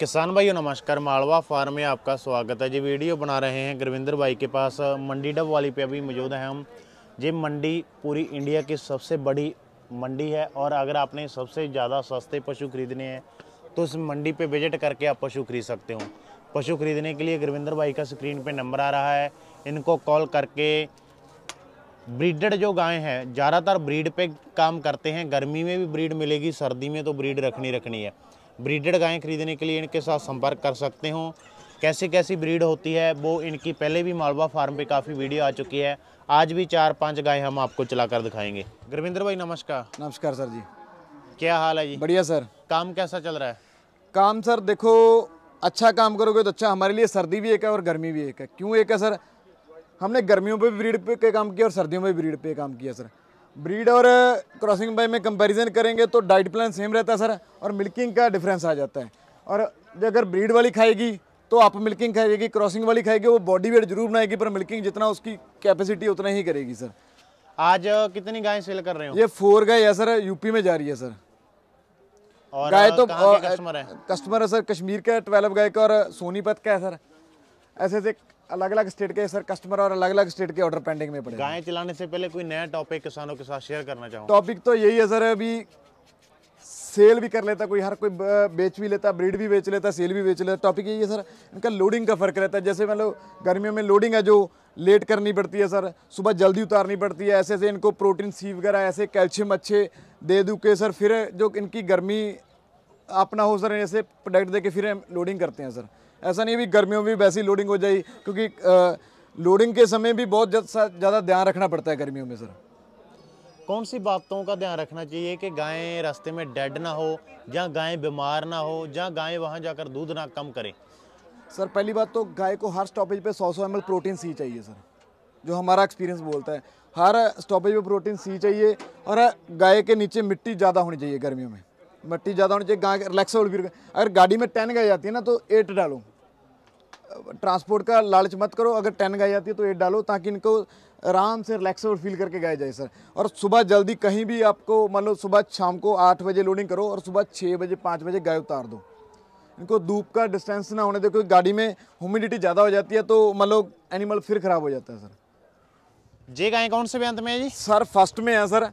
किसान भाइयों नमस्कार मालवा फार्म में आपका स्वागत है जी वीडियो बना रहे हैं गुरविंदर भाई के पास मंडी डब वाली पे अभी मौजूद हैं हम जी मंडी पूरी इंडिया की सबसे बड़ी मंडी है और अगर आपने सबसे ज़्यादा सस्ते पशु खरीदने हैं तो इस मंडी पे विजिट करके आप पशु खरीद सकते हो पशु खरीदने के लिए गुरविंदर भाई का स्क्रीन पर नंबर आ रहा है इनको कॉल करके ब्रीडेड जो गाय हैं ज़्यादातर ब्रीड पर काम करते हैं गर्मी में भी ब्रीड मिलेगी सर्दी में तो ब्रीड रखनी रखनी है ब्रीडेड गायें खरीदने के लिए इनके साथ संपर्क कर सकते हो कैसी कैसी ब्रीड होती है वो इनकी पहले भी मालवा फार्म पे काफ़ी वीडियो आ चुकी है आज भी चार पांच गाय हम आपको चला कर दिखाएंगे गुरविंदर भाई नमस्कार नमस्कार सर जी क्या हाल है जी बढ़िया सर काम कैसा चल रहा है काम सर देखो अच्छा काम करोगे तो अच्छा हमारे लिए सर्दी भी एक है और गर्मी भी एक है क्यों एक है सर हमने गर्मियों पर भी ब्रीड पे काम किया और सर्दियों में भी ब्रीड पे काम किया सर ब्रीड और क्रॉसिंग uh, बाई में कंपैरिजन करेंगे तो डाइट प्लान सेम रहता है सर और मिल्किंग का डिफरेंस आ जाता है और अगर ब्रीड वाली खाएगी तो आप मिल्किंग खाएगी क्रॉसिंग वाली खाएगी वो बॉडी वेट जरूर बनाएगी पर मिल्किंग जितना उसकी कैपेसिटी उतना ही करेगी सर आज uh, कितनी गाय सेल कर रहे हो ये फोर गाय है सर यूपी में जा रही है सर और गाय uh, तो कस्टमर है कस्टमर है सर कश्मीर का ट्वेल्व गाय का और सोनीपत का है सर ऐसे ऐसे अलग अलग स्टेट के सर कस्टमर और अलग अलग स्टेट के ऑर्डर पेंडिंग में पड़े गायें चलाने से पहले कोई नया टॉपिक किसानों के साथ शेयर करना चाहूँ टॉपिक तो यही है सर अभी सेल भी कर लेता कोई हर कोई बेच भी लेता ब्रीड भी बेच लेता सेल भी बेच लेता टॉपिक यही है सर इनका लोडिंग का फ़र्क रहता है जैसे मतलब गर्मियों में लोडिंग है जो लेट करनी पड़ती है सर सुबह जल्दी उतारनी पड़ती है ऐसे ऐसे इनको प्रोटीन सी वगैरह ऐसे कैल्शियम अच्छे दे दूँ के सर फिर जो इनकी गर्मी अपना हो सर ऐसे प्रोडक्ट दे के फिर लोडिंग करते हैं सर ऐसा नहीं भी गर्मियों में भी वैसी लोडिंग हो जाए क्योंकि लोडिंग के समय भी बहुत ज़्यादा ध्यान रखना पड़ता है गर्मियों में सर कौन सी बातों का ध्यान रखना चाहिए कि गायें रास्ते में डेड ना हो या गायें बीमार ना हो जहाँ गायें वहाँ जाकर दूध ना कम करें सर पहली बात तो गाय को हर स्टॉपेज पे 100 सौ एम प्रोटीन सी चाहिए सर जो हमारा एक्सपीरियंस बोलता है हर स्टॉपेज पे प्रोटीन सी चाहिए और गाय के नीचे मिट्टी ज़्यादा होनी चाहिए गर्मियों में मिट्टी ज़्यादा होनी चाहिए गाय रिलैक्स होल्ड अगर गाड़ी में टेन गाय जाती है ना तो एट डालो ट्रांसपोर्ट का लालच मत करो अगर टेन गाय जाती है तो एट डालो ताकि इनको आराम से रिलैक्स और फील करके गाया जाए सर और सुबह जल्दी कहीं भी आपको मान लो सुबह शाम को आठ बजे लोडिंग करो और सुबह छः बजे पाँच बजे गाय उतार दो इनको धूप का डिस्टेंस ना होने दो क्योंकि गाड़ी में ह्यूमिडिटी ज़्यादा हो जाती है तो मान लो एनिमल फिर ख़राब हो जाता है सर जी गाय कौन से भी अंत में जी सर फर्स्ट में है सर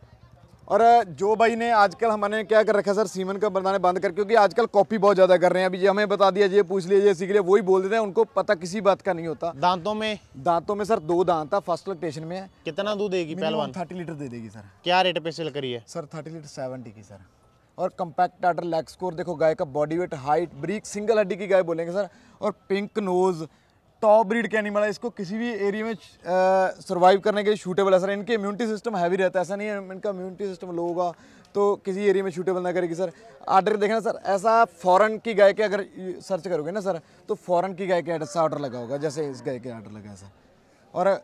और जो भाई ने आजकल हमारे क्या कर रखा सर सीमन का बनाने बंद कर क्योंकि आजकल कॉपी बहुत ज़्यादा कर रहे हैं अभी ये हमें बता दिया ये पूछ लिया ये सीख लिया वही बोल देते हैं उनको पता किसी बात का नहीं होता दांतों में दांतों में सर दो दांत था फर्स्ट लोकेशन में है कितना दूध देगी पहलवान थर्टी लीटर दे देगी सर क्या रेट पे सेल करिए सर थर्टी लीटर सेवेंटी की सर और कम्पैक्ट टाटर लेग स्कोर देखो गाय का बॉडी वेट हाइट ब्रीक सिंगल हड्डी की गाय बोलेंगे सर और पिंक नोज़ टॉप ब्रीड के एनिमल है इसको किसी भी एरिया में सर्वाइव करने के लिए शूटेबल है सर इनके इम्यूनिटी सिस्टम हैवी रहता है ऐसा नहीं है इनका इम्यूनिटी सिस्टम लो होगा तो किसी एरिया में शूटेबल ना करेगी सर आर्डर देखना सर ऐसा फॉरेन की गाय के अगर सर्च करोगे ना सर तो फॉरेन की गाय के ऑर्डर लगा होगा जैसे इस गाय के ऑर्डर लगा है सर और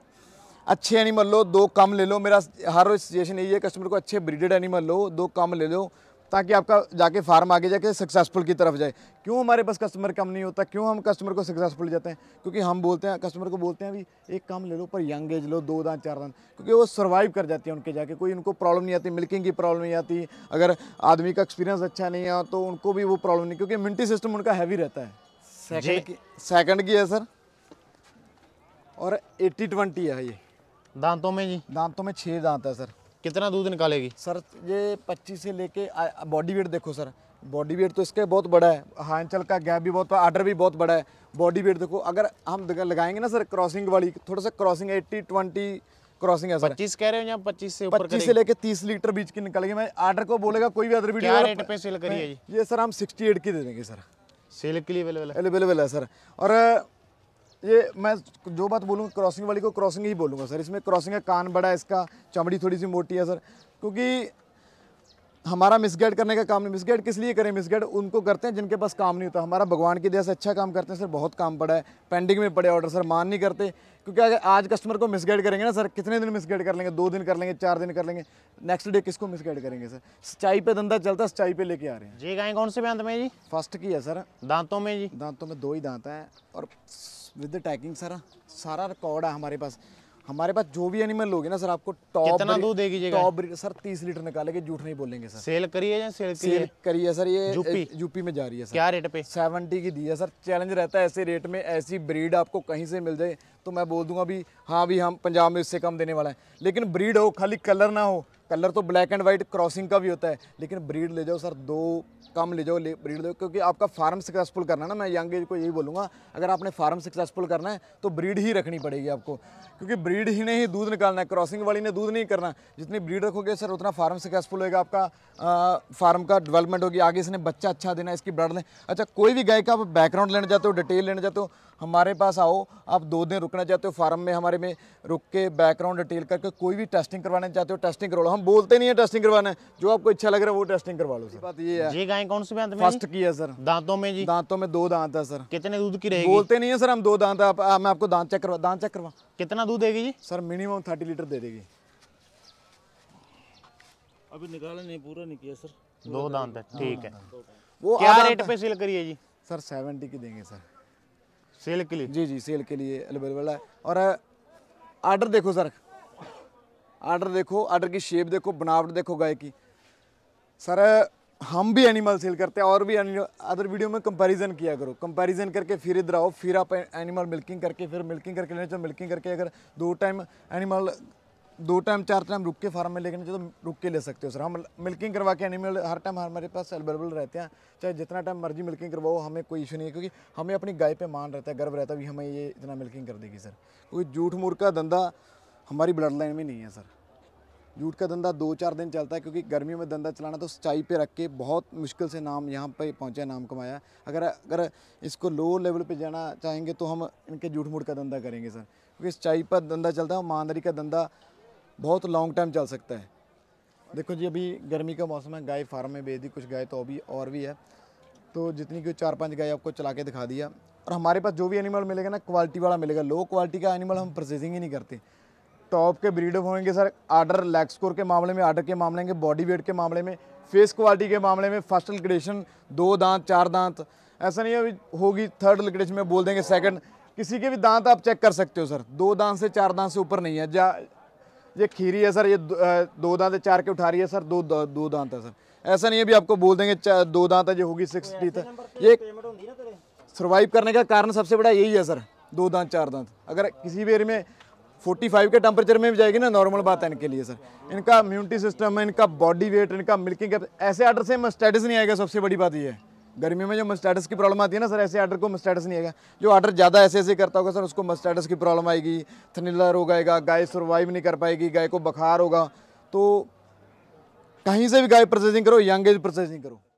अच्छे एनिमल लो दो कम ले लो मेरा हर रोज सजेशन यही है कस्टमर को अच्छे ब्रीडेड एनिमल लो दो कम ले लो ताकि आपका जाके फार्म आगे जाके सक्सेसफुल की तरफ जाए क्यों हमारे पास कस्टमर कम नहीं होता क्यों हम कस्टमर को सक्सेसफुल जाते हैं क्योंकि हम बोलते हैं कस्टमर को बोलते हैं भी एक काम ले लो पर यंग एज लो दो दान चार दान क्योंकि वो सर्वाइव कर जाती है उनके जाके कोई उनको प्रॉब्लम नहीं आती मिल्किंग की प्रॉब्लम नहीं आती अगर आदमी का एक्सपीरियंस अच्छा नहीं है तो उनको भी वो प्रॉब्लम नहीं क्योंकि मिनटी सिस्टम उनका हैवी रहता है सेकेंड की की है सर और एट्टी ट्वेंटी है ये दांतों में जी दांतों में छः दांत है सर कितना दूध निकालेगी सर ये 25 से लेके बॉडी वेट देखो सर बॉडी वेट तो इसके बहुत बड़ा है हांचल का गैप भी बहुत आर्डर भी बहुत बड़ा है बॉडी वेट देखो अगर हम लगाएंगे ना सर क्रॉसिंग वाली थोड़ा सा क्रॉसिंग एट्टी ट्वेंटी क्रॉसिंग है सर पच्चीस कह रहे हो या पच्चीस से पच्चीस से लेके तीस लीटर बीच की निकलेगी मैं आर्डर को बोलेगा कोई भी अदर वीडियो रेट पे सेल करिए ये सर हम सिक्सटी एट की दे देंगे सर सेल के लिए अवेलेबल अवेलेबल है सर और ये मैं जो बात बोलूँगा क्रॉसिंग वाली को क्रॉसिंग ही बोलूँगा सर इसमें क्रॉसिंग का कान बड़ा है इसका चमड़ी थोड़ी सी मोटी है सर क्योंकि हमारा मिसगाइड करने का काम नहीं मिसगाइड किस लिए करें मिसगाइड उनको करते हैं जिनके पास काम नहीं होता हमारा भगवान की दया से अच्छा काम करते हैं सर बहुत काम पड़ा है पेंडिंग में पड़े ऑर्डर सर मान नहीं करते क्योंकि अगर आज कस्टमर को मिसगाइड करेंगे ना सर कितने दिन मिसगाइड कर लेंगे दो दिन कर लेंगे चार दिन कर लेंगे नेक्स्ट डे किसको मिसगाइड करेंगे सर सच्चाई पे धंधा चलता है सिंचाई पे लेके आ रहे हैं जी गाय कौन से दांत में जी फर्स्ट की है सर दांतों में जी दांतों में दो ही दांत हैं और विद टैकिंग सर सारा रिकॉर्ड है हमारे पास हमारे पास जो भी एनिमल लोगे ना सर आपको टॉप कितना दूध देगी टॉप सर तीस लीटर निकालेंगे झूठ नहीं बोलेंगे सर सेल करिए या सेल सेल करिए सर ये यूपी यूपी में जा रही है सर क्या रेट पे सेवेंटी की दी है सर चैलेंज रहता है ऐसे रेट में ऐसी ब्रीड आपको कहीं से मिल जाए तो मैं बोल दूंगा भी हाँ भी हम पंजाब में इससे कम देने वाला है लेकिन ब्रीड हो खाली कलर ना हो कलर तो ब्लैक एंड वाइट क्रॉसिंग का भी होता है लेकिन ब्रीड ले जाओ सर दो कम ले जाओ ले ब्रीड ले क्योंकि आपका फार्म सक्सेसफुल करना ना मैं यंग एज को यही बोलूँगा अगर आपने फार्म सक्सेसफुल करना है तो ब्रीड ही रखनी पड़ेगी आपको क्योंकि ब्रीड ही ने ही दूध निकालना है क्रॉसिंग वाली ने दूध नहीं करना जितनी ब्रीड रखोगे सर उतना फार्म सक्सेसफुल होगा आपका आ, फार्म का डेवलपमेंट होगी आगे इसने बच्चा अच्छा देना इसकी ब्लड लें अच्छा कोई भी गाय का आप बैकग्राउंड लेने जाते हो डिटेल लेने जाते हो हमारे पास आओ आप दो दिन रुकना चाहते हो फार्म में हमारे में रुक के बैकग्राउंड डिटेल करके कोई भी टेस्टिंग करवाना चाहते हो टेस्टिंग करवा लो हम बोलते नहीं है टेस्टिंग करवाना जो आपको अच्छा लग रहा है वो टेस्टिंग करवा लो बात ये है ये गाय कौन सी फर्स्ट की है सर दांतों में जी दांतों में दो दांत है सर कितने दूध की रहेगी बोलते नहीं है सर हम दो दांत मैं आपको दांत चेक करवा दांत चेक करवा कितना दूध देगी जी सर मिनिमम थर्टी लीटर दे देगी अभी निकाला नहीं पूरा नहीं किया सर दो दांत है ठीक है वो क्या रेट पे सेल करिए जी सर सेवेंटी की देंगे सर सेल के लिए जी जी सेल के लिए अवेलेबल है और आर्डर देखो सर आर्डर देखो आर्डर की शेप देखो बनावट देखो गाय की सर हम भी एनिमल सेल करते हैं और भी अदर वीडियो में कंपैरिजन किया करो कंपैरिजन करके फिर इधर आओ फिर आप एनिमल मिल्किंग करके फिर मिल्किंग करके लेना चाहिए मिल्किंग करके अगर दो टाइम एनिमल दो टाइम चार टाइम रुक के फार्म में लेकिन तो रुक के ले सकते हो सर हम मिल्किंग करवा के एनिमल हर टाइम हमारे पास अवेलेबल रहते हैं चाहे जितना टाइम मर्जी मिल्किंग करवाओ हमें कोई इशू नहीं है क्योंकि हमें अपनी गाय पे मान रहता है गर्व रहता है भी हमें ये इतना मिल्किंग कर देगी सर क्योंकि जूठ मूर का धंधा हमारी ब्लड लाइन में नहीं है सर जूठ का धंधा दो चार दिन चलता है क्योंकि गर्मियों में धंधा चलाना तो सच्चाई पर रख के बहुत मुश्किल से नाम यहाँ पर पहुँचा नाम कमाया अगर अगर इसको लो लेवल पर जाना चाहेंगे तो हम इनके जूठ मूठ का धंधा करेंगे सर क्योंकि सच्चाई पर धंधा चलता है मानदारी का धंधा बहुत लॉन्ग टाइम चल सकता है देखो जी अभी गर्मी का मौसम है गाय फार्म में बेच दी कुछ गाय तो अभी और भी है तो जितनी की चार पांच गाय आपको चला के दिखा दिया और हमारे पास जो भी एनिमल मिलेगा ना क्वालिटी वाला मिलेगा लो क्वालिटी का एनिमल हम प्रोसेसिंग ही नहीं करते टॉप के ब्रीड होंगे सर आर्डर लैग स्कोर के मामले में आर्डर के मामले में बॉडी वेट के मामले में फेस क्वालिटी के मामले में फर्स्ट लिक्रेशन दो दांत चार दांत ऐसा नहीं है होगी थर्ड लिक्रेशन में बोल देंगे सेकंड किसी के भी दांत आप चेक कर सकते हो सर दो दांत से चार दांत से ऊपर नहीं है जा ये खीरी है सर ये दो दांत चार के उठा रही है सर दो दो दांत है सर ऐसा नहीं है भी आपको बोल देंगे दो दांत है जो होगी सिक्स टीथ है ये सर्वाइव करने का कारण सबसे बड़ा यही है सर दो दांत चार दांत अगर किसी भी एरिया में 45 के टेम्परेचर में भी जाएगी ना नॉर्मल बात है इनके लिए सर इनका इम्यूनिटी सिस्टम है इनका बॉडी वेट इनका मिल्किंग ऐसे आर्डर से स्टेटस नहीं आएगा सबसे बड़ी बात यह है गर्मी में जो मस्टाइटस की प्रॉब्लम आती है ना सर ऐसे आर्डर को मस्टाइटस नहीं आएगा जो आर्डर ज़्यादा ऐसे ऐसे करता होगा सर उसको मस्टाइटस की प्रॉब्लम आएगी थनीला रोग आएगा गाय सर्वाइव नहीं कर पाएगी गाय को बुखार होगा तो कहीं से भी गाय प्रोसेसिंग करो यंग एज प्रोसेसिंग करो